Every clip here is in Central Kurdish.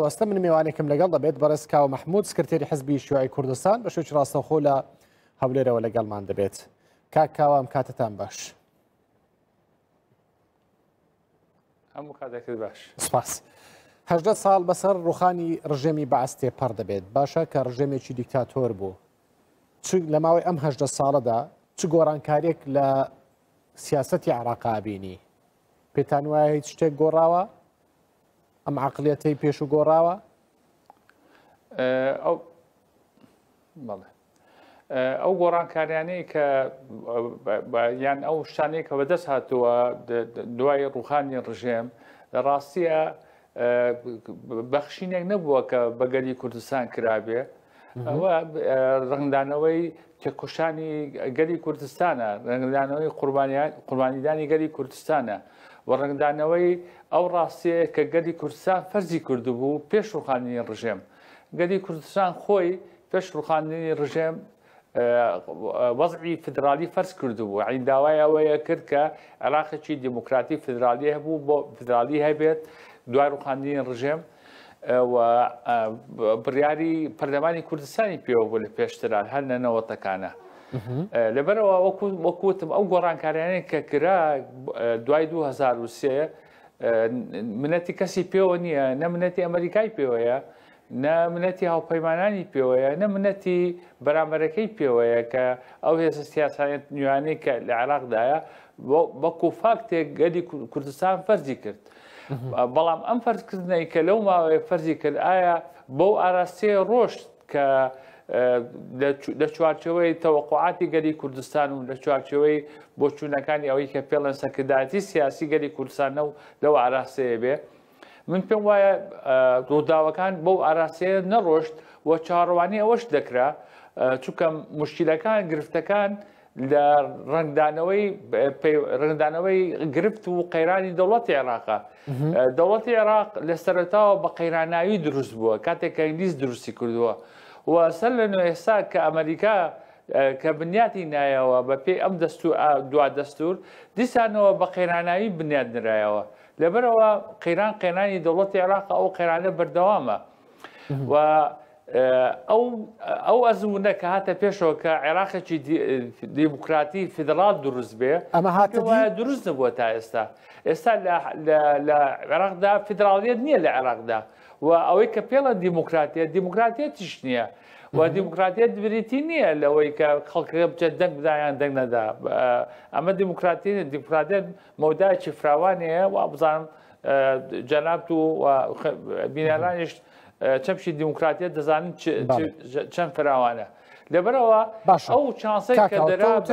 ئەوەستە من میوانێکم لەگەڵ دەبێت بەرز کاوە مححمود سکرێری حزبی شوعی کوردستان بە شوچ ڕاستەخۆ لە هەولێرەوە لەگەڵمان دەبێت کاکاوام کاتتان باش هەموو کاتێکت باش سپاس. هەدە ساڵ بەسەر ڕوخانی ڕژێمی بەعستێ پەر دەبێت باشە کە ڕژێمێکی دیکتاتۆر بوو لە ماوەی ئەم هەدە ساڵەدا چ گۆڕانکاریێک لە سیاستی عراقابینی پێتان وایە هیچ شتێک گۆڕاوە ئەم عقلەتی پێش و گۆڕاوە ئەو بڵێ ئەو گۆڕانکاریانەی کە یان ئەو شتانەیە کە بەدەست هاتووە دوای ڕوخانی ڕژێم لە ڕاستیە بەخشینێک نەبووە کە بەگەری کوردستان کرابێ ئەوە ڕنگدانەوەی تێکۆشانی گەری کوردستانە ڕنگدانەوەی قوربانیدانی گەری کوردستانە و ڕنگدانەوەی ئەو ڕاستەیە کە گەدی کوردستان فەرزی کردبوو پێش ڕوخاندنی ڕژێم گەدی کوردستان خۆی پێش ڕوخاندنی ڕژێم وەزعی فدرالی فەرز کردبوو عین داوای ئەوەیە کرد کە عراقێکی دیموکراتی فدرالی هەبوو بۆ فدرالی هەبێت دوای ڕوخاندنی ڕژێم بڕیاری پەردەمانی کوردستانی پێوە بوو لە پێشتران هەر نەنەوەتەکانە. لەبەرەوە وەکو وەکوتم ئەو گۆڕانکاریانەیە کە کرا دوای 2023 منەتی کەسی پێوە نییە نەمنەتی ئەمریکای پێوەیە نەمنەتی هاوپەیمانانی پێوەیە نەمنەتی بەرامبەرەکەی پێوەیە کە ئەو هێز سیاسانێت نوانەی کە لە عراقدایە بەکو فاکتێک گەلی کوردستان فەرزی کرد. بەڵام ئەم فەرزکردنەی کە لەو ماوەیە فەرزی کرد ئایا بەو ئاراستەیە ڕۆشت کە لە چوارچەوەی تەوەقعاتی گەری کوردستان و لە چوارچەوەی بۆچوونەکانی ئەوەی کە پێڵەن سەکرداتی سیاسی گەری کوردستانە و لەو ئاراسەیە بێ. من پێم وایە ڕووداوەکان بەو ئاراسەیە نەڕۆشت و چاڕوانی ئەوەش دەکرا چونکە مشکلەکان گرفتەکان لە ڕنگدانەوەی گرفت و قەیرانی دەوڵەتی عێراقا دەوڵەتی عێراق لە سەرتاوە بە قەیراناوی دروست بووە کاتێک ئینگلیس دروستی کردووە وەسەر لە نوێ ئێستا کە ئەمریکا کە بنیاتی نایەوە بە پێی ئەم دەست و دو دەستور دیسانەوە بە قێرانایی بنیاد نرایەوە لەبەرەوە قەیران قێنانی دەوڵەتی عراق ئەو قێرانە بەردەوامە و ئەو ئەزمونە کە هاتە پێشەوە کە عێراقێکی دیموکراتی فدرال دروست بێ ئەمە هاتوایە دروست نبووە تا ئێستا ئێستا لە عێراقدا فدراڵیت نییە لە عێراقدا و ئەوەی کە پێڵە دیموکراتیە دیموکراتیە تیش نییە و دیموکراتیە دبریتی نییە لەوەی کە خەڵکەکە بچێت دەنگ بدایان دەنگ نەدا ئەمە دیموکراتی دیموکراتێت مەودایکی فراوانەیە و بزانم جەناب و بینێرانیش چەپشی دیموکراتیە دەزانین چەند فراوانە. لەبەرەوە ئەو چانسی کە دەرات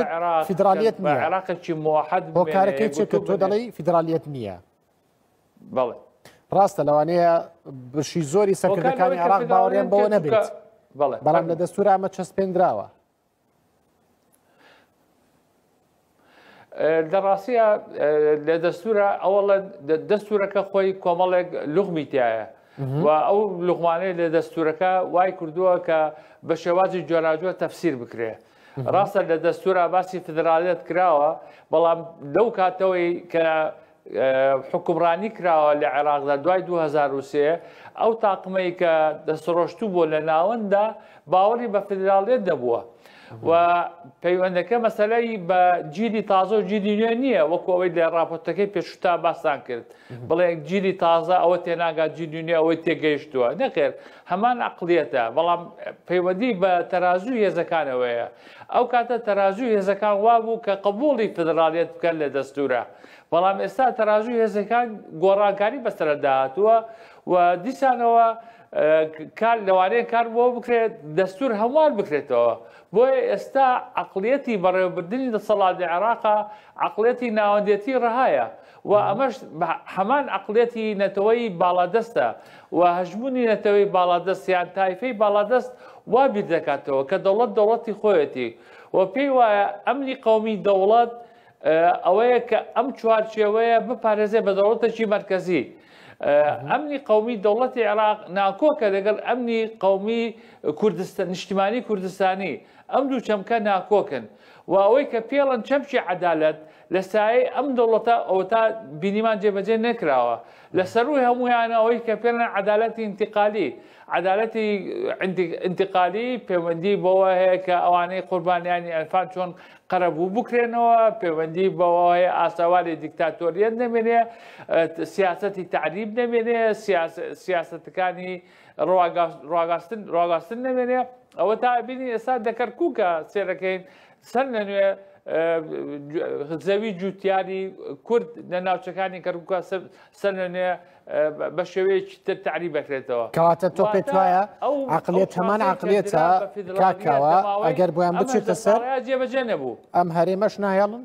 فدرالیت عراقی موحد بۆ کارەکەی چێت تۆ دەڵی فدرالیت نییە بەڵێ ڕاستە لەوانەیە بشی زۆری سەکردەکانی عراق باوەڕێن بەوە نەبێت بەڵام لە دەستور ئەمە چەسپێنراوە لە ڕاستە لە دەستورە ئەوڵە دەستورەکە خۆی کۆمەڵێک لوغمی تایە و ئەو لوغمانەی لە دەستورەکە وای کردووە کە بە شێوازی جۆراجووە تەفسیر بکرێ. ڕاستە لە دەستورە باسی فدرالێت کراوە بەڵام لەو کاتەوەی کە حکومڕانی کراوە لە عێراقدا دوای 2023 ئەو تاقمەی کە دەسڕۆشتوو بۆ لە ناوەندا باوەری بە فدراڵێت دەبووە. و پەیوەندەکە مەسەلەی بە جیری تازە و جیری نوێ نییە وەکو ئەوەی لە راپۆرتەکەی پێشتا باسان کرد بڵێ جیری تازە ئەوە تێناگات جیدونێ ئەوەی تێگەیشتووە نەکرد هەمان عقلێتە بەڵام پەیوەندی بە تەرازوی هێزەکانەوەیە ئەو کاتە تەرازوی هێزەکان وا بوو کە قبولی فدراالێت بکەن لە دەستورە بەڵام ئێستا تەرازوی هێزەکان گۆڕانکاری بەسەرەداهاتووە و دیسانەوە کار لەوانەیە کار بۆ بکرێت دەستور هەموار بکرێتەوە بۆیە ئێستا عقلەتی بەڕێوەبردننی دەسەڵاتی عێراقا عقلەتی ناوەندێتی ڕەهایە و ئەمەش هەمان عقلەتی نەتەوەی باادەستە و هەژمونی نەتەوەی باادەست یان تایفەی باادەست وا بیر دەکاتەوە کە دەوڵەت دەوڵەتی خۆیەتی و پێی وایە ئەمنی قومی دەوڵەت ئەوەیە کە ئەم چوارچێوەیە بپارێزێ بە دەوڵەتەکی مرکزی. ئەمنی قومی دەوڵەتی عراق ناکۆکە لەگەڵ ئەمنی قومی کوردستان نیشتیمانی کوردستانی ئەم دوو چەمکە ناکۆکن و ئەوەی کە پێڵەن چەمکی عدالەت لە سایە ئەم دەوڵەتە ئەو تا بینیمان جێبەجێ نەکراوە لە سەروی هەمویانەوەی کە پێنە عدالەتی انتقالی عدالەتی انتقالی پەیوەندی بەوە هەیە کە ئەوانەی قوربانیانی ئەلفان چۆن قەرەبوو بکرێنەوە پەیوەندی بەوەی ئاساواری دیکتاتۆریەت نەمێنێ سیاستی تعریب نەمێنێ سیاستەکانی ڕواگاستن نەمێنێ ئەوە تا بینی ئێستا دەکەر کوکە سێرەکەین سەر لە نوێ زەوی جوتیاری کورد لە ناوچەکانی کەرکوکە سەر لە نوێ بە شێوەیەکی تر تعری بکرێتەوە کاتە تۆ پێت وایە عقلێت هەمان عقلێتە کاکەوە ئەگەر بۆیان بچێتە سەر جێبەجێ نەبوو ئەم هەرێمەش نایڵن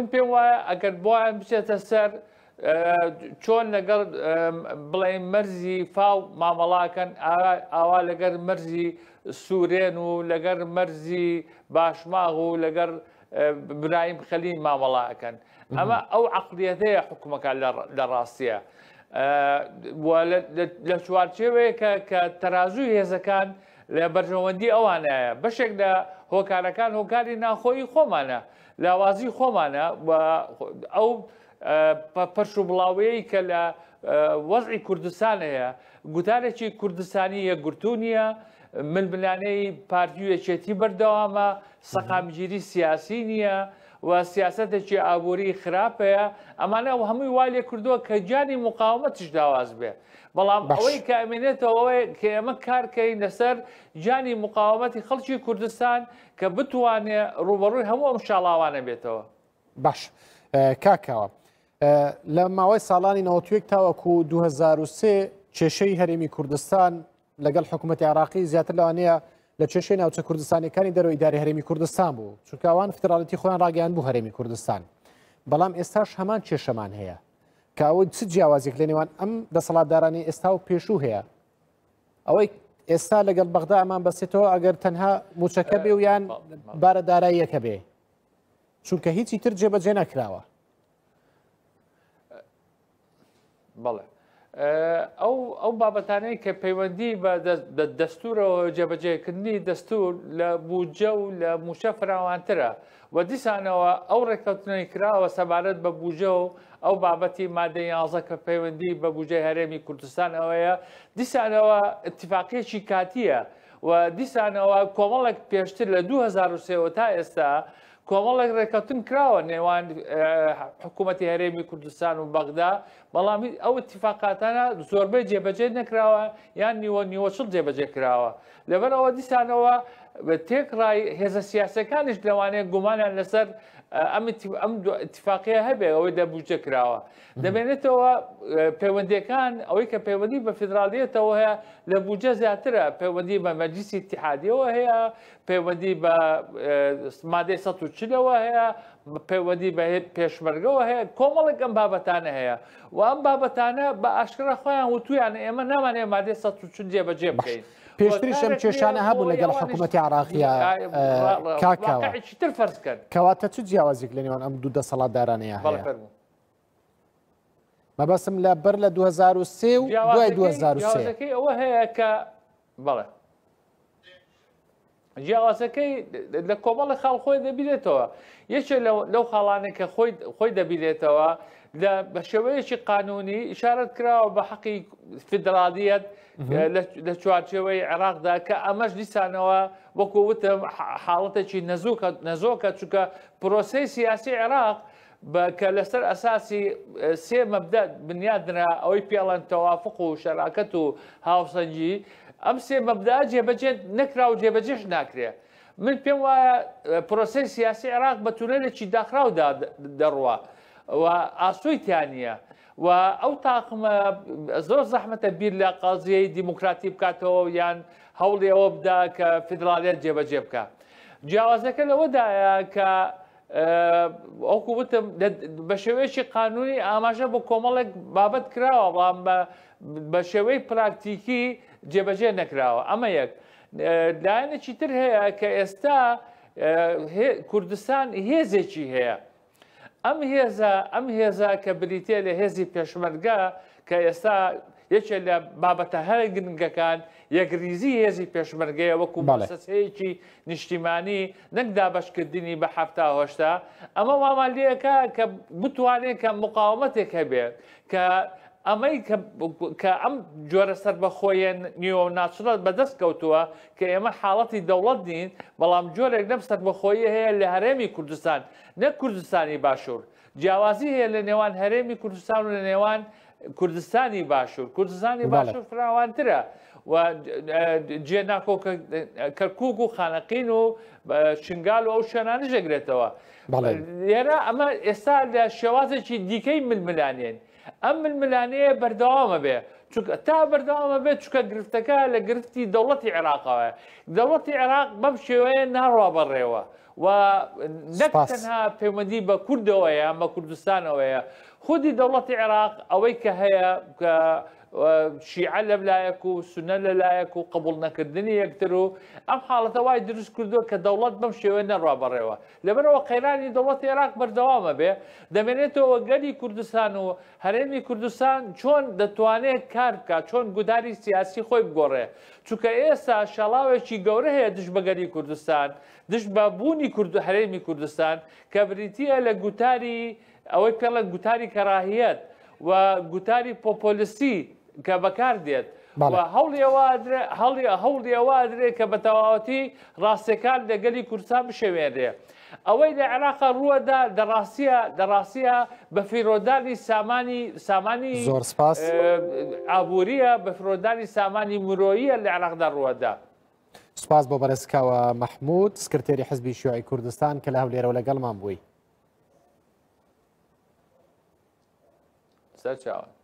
من پێم وایە ئەگەر بۆیان بچێتە سەر چۆن لەگەر بڵێ مەرزی فاو مامەڵاکەن ئاوا لەگەر مەرزی سوورێن و لەگەر مەرزی باشماغ و لەگەر برایم خەلی مامەڵاکەن ئەمە ئەو عقلەتەیە حکومەکان لە ڕاستیە لە چوارچێوەیەکە کە تەرازوی هێزەکان لە بەرژەوەندی ئەوانەیە بەشێک لە هۆکارەکان هۆکاری ناخۆی خۆمانە لاوازی خۆمانە ئەو پەرش و بڵاوەیە کە لە وەزعی کوردستان هەیە گوتارێکی کوردستانی یەگرتونیە من بلانەی پارتیوەچێتی بەردەوامە سەقامگیری سیاسی نییە و سیاستێکی ئابووری خراپەیە ئەمانە و هەمووی والێ کردووە کە جانی مقاومەتش داواز بێ بەڵام ئەوەی کە ئەمێنێتەوەی کە ئێمە کارکەین لەسەر جانی مقاومەتی خەڵکی کوردستان کە بتوانێت ڕوبەڕووی هەموو ئەم شاڵاوانە بێتەوە باش کاکەوە. لە ماوەی ساڵانی نەوەتوێک تاوەکو 2023 کێشەی هەرێمی کوردستان لەگەڵ حکوومەتی عراقی زیاتر لەوانەیە لە کێشەی ناوچە کوردستانەکانی دەرەوەی داری هەرێمی کوردستان بوو چونکوان فتراڵەتی خۆیان ڕاگەیان بوو هەرێمی کوردستان بەڵام ئێستاش هەمان کێشەمان هەیە کاوە چ جیاوازێک لە نێوان ئەم دەسەڵاتدارانی ئێستا و پێشوو هەیە ئەوەی ئێستا لەگەڵ بەغدا ئەمان بەسێتەوە ئەگەر تەنها موچەکە بێ و یان بارە داراییەکە بێ چونکە هیچی تر جێبەجێ نەکراوە بڵێ ئەو ئەو بابەتانەی کە پەیوەندی بە دەستورەوە جەبەجێکردنی دەستور لە بوجە و لە موشە فراوانترە و دیسانەوە ئەو ڕێککەوتنی کراوە سەبارەت بە بوجە و ئەو بابەتی مادە یازە کە پەیوەندی بە بوجە هەرێمی کوردستان ئەوەیە دیسانەوە اتفاقیەکی کاتیە و دیسانەوە کۆمەڵێک پێشتر لە 2023 تا ئێستا کۆمەڵێک ڕێکەوتن کراوە نێوان حکوومەتتی هەرێمی کوردستان و بەغدا بەڵامی ئەو اتفاقاتانە زۆربەی جێبەجێ نەکراوە یان نیوە نیوەچڵ جێبەجێ کراوە لەبەر ئەوە دیسانەوە تێکڕای هێزە سیاسەکانش لەوانەیە گومانیان لەسەر ئەم اتفاقیە هەبێ ئەوەی دەبووجە کراوە دەبێنێتەوە پەیوەندیەکان ئەوەی کە پەیوەندی بە فدراالەتەوە هەیە لە بوجە زیاترە پەیوەندی بە مەجلیسی تحادیەوە هەیە پەیوەندی بە مادەی 1940ەوە هەیە پەیوەندی بە پێشمەرگەوە هەیە کۆمەڵک ئەم بابەتانە هەیە و ئەم بابەتانە بە ئاشکرا خۆیان وتویان ئێمە نامانێ مادەی 1940 جێبەجێ بکەین. پێشتریش ئەم کێشانە هەبوو لەگەڵ حکوومەتی عراقیە کاکاوەتر فەرز کرد کەواتە چ جیاوازێک لە نێوان ئەم دوو دە سەڵاتدارانەیە مەبەسم لە بەر لە 2023 و دوای 2023 ئەوە هەیە کە بەڵێ جیاوازەکەی لە کۆمەڵی خاڵ خۆی دەبیێتەوە یەکێ لەو خاڵانێک کە خۆی دەبیێتەوە لە بە شێوەیەکی قانونی ئشارت کراوە بە حەقی فدرادیت لە چوارچەوەی عێراقدا کە ئەمەش دیسانەوە وەکو وتم حاڵەتێکی نەزۆکە چونکە پرۆسی سیاسی عێراق کە لەسەر ئەساسی سێ مەبدە بنیادرا ئەوەی پیاڵەن تەوافق و شەراکەت و هاوسەنجی ئەم سێ مەبدا جێبەجێ نەکرا و جێبەجێش ناکرێ. من پێم وایە پرۆسی سیاسی عێراق بە تونەلێکی داخراودا دەڕوە. ئاسۆی تیانە و ئەو تاقمە زۆر زەحمەتە بیر لە قازیەی دیموکراتی بکاتەوە یان هەوڵی ئەوە بدا کە فدراالێت جێبەجێ بکە. جیاوازەکە لەوەدایە کە ئەوکو وتم بە شێوەیەکی قانونی ئاماژە بۆ کۆمەڵێک بابەت کراوە بەڵام بە شێوەی پراکتیکی جێبەجێ نەکراوە ئەمە یەک لایەنێکی تر هەیە کە ئێستا کوردستان هێزێکی هەیە. ئەم هێزە ئەم هێزە کە بریتە لە هێزی پێشمەرگە کە ئێستا یەکێ لە بابەتە هەر گرنگەکان یەکریزی هێزی پێشمەرگەیە وەکو بەسەسەیەکی نیشتیمانی نەک دابشکردنی بە هەفتا هۆشتا ئەمە مامالیەکە کە بتوانێت کە مقاومەتێک هەبێت کە ئەمەی کە ئەم جۆرە سەر بەخۆیان نیوە ناچڵەت بەدەست کەوتووە کە ئێمە حاڵەتی دەوڵەت دین بەڵام جۆرێک نەم سەر بەخۆیی هەیە لە هەرێمی کوردستان نە کوردستانی باشوور جیاوازی هەیە لە نێوان هەرێمی کوردستان و لە نێوان کوردستانی باشوور کوردستانی باشوور فراوانترە و جێ ناکۆ کەرکک و خانەقین و شنگال و ئەو شوێنانە ژەگرێتەوە لێرە ئەمە ئێستا لە شێوازێکی دیکەی ململانێن. ئەم ململانەیە بەردەوامە بێ چونکە تا بەردەوامە بێت چکە گرفتەکە لە گرفتی دەوڵەتی عێراقەوە دەوڵەتی عێراق بەم شێوەیە ناڕوا بەڕێوە و نەکتەنها پەیوەندی بە کوردەوەیە ئەمە کوردستانەوەیە خودی دەوڵەتی عێراق ئەوەی کە هەیە کە شیعە لەلایەک و سنە لەلایەک و قبول نەکردنی یەکتر و ئەم حاڵەتە وای دروست کردووە کە دەوڵەت بەم شێوێ نەڕابڕێەوە لەبەرەوە قەیرانی دەوڵەت عێراق بەردەوامە بێ دەمێنێتەوە گەری کوردستان و هەرێمی کوردستان چۆن دەتوانێت کار بکات چۆن گوداری سیاسی خۆی بگۆڕێ چونکە ئێستا شەڵاوێکی گەورە هەیە دش بەگەری کوردستان دش بە بوونی کورد هەرێمی کوردستان کە بریتە لە گوتاری ئەوەی پێڵە گوتاری کەراهیەت و گوتاری پۆپۆلیسی کە بەکار دێت هەڵی هەوڵیەوادرێت کە بە تەواوەتی ڕاستیەکان لەگەلی کورسان بشەوێنێ. ئەوەی لە عێراقا ڕووەدا دەڕاستە دەڕاستە بە فیرۆدانی سامانی سامانی زۆر سپاس ئابوووریە بە فرۆدانی سامانی مرۆییە لە عراقدا ڕووەدا. سپاس بۆ بەرزکەوە مەحمود سکرتێری حزبی شوعی کوردستان کە لە هەولێرەوە لەگەڵمان بووی. سەرچوە.